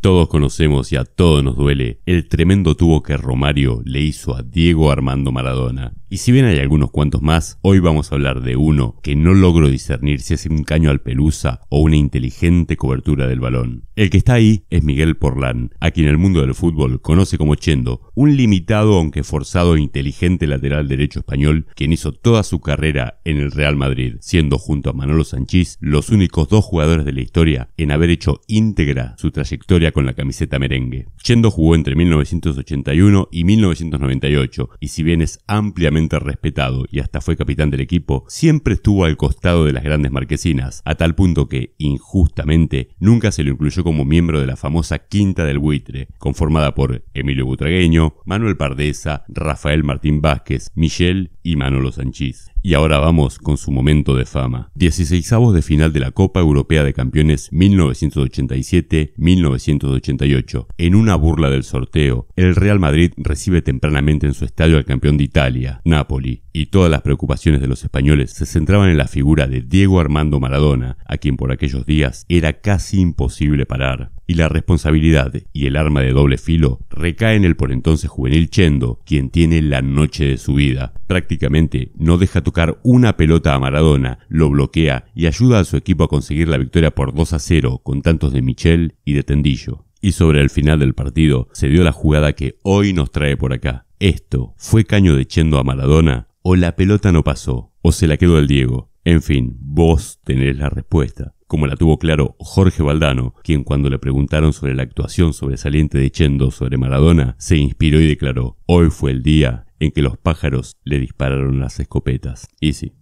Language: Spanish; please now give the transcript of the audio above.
Todos conocemos y a todos nos duele el tremendo tubo que Romario le hizo a Diego Armando Maradona. Y si bien hay algunos cuantos más, hoy vamos a hablar de uno que no logro discernir si es un caño al pelusa o una inteligente cobertura del balón. El que está ahí es Miguel Porlán, a quien el mundo del fútbol conoce como Chendo, un limitado aunque forzado e inteligente lateral derecho español quien hizo toda su carrera en el Real Madrid, siendo junto a Manolo Sanchís los únicos dos jugadores de la historia en haber hecho íntegra su trayectoria con la camiseta merengue. Yendo jugó entre 1981 y 1998 y si bien es ampliamente respetado y hasta fue capitán del equipo, siempre estuvo al costado de las grandes marquesinas, a tal punto que, injustamente, nunca se lo incluyó como miembro de la famosa Quinta del Buitre, conformada por Emilio Butragueño, Manuel Pardesa, Rafael Martín Vázquez, Michel y Manolo Sanchís. Y ahora vamos con su momento de fama. 16 de final de la Copa Europea de Campeones 1987-1988. En una burla del sorteo, el Real Madrid recibe tempranamente en su estadio al campeón de Italia, Napoli y todas las preocupaciones de los españoles se centraban en la figura de Diego Armando Maradona, a quien por aquellos días era casi imposible parar. Y la responsabilidad y el arma de doble filo recae en el por entonces juvenil Chendo, quien tiene la noche de su vida. Prácticamente no deja tocar una pelota a Maradona, lo bloquea y ayuda a su equipo a conseguir la victoria por 2 a 0 con tantos de Michel y de Tendillo. Y sobre el final del partido se dio la jugada que hoy nos trae por acá. Esto fue caño de Chendo a Maradona o la pelota no pasó, o se la quedó el Diego. En fin, vos tenés la respuesta, como la tuvo claro Jorge Valdano, quien cuando le preguntaron sobre la actuación sobresaliente de Chendo sobre Maradona, se inspiró y declaró, hoy fue el día en que los pájaros le dispararon las escopetas. Y sí,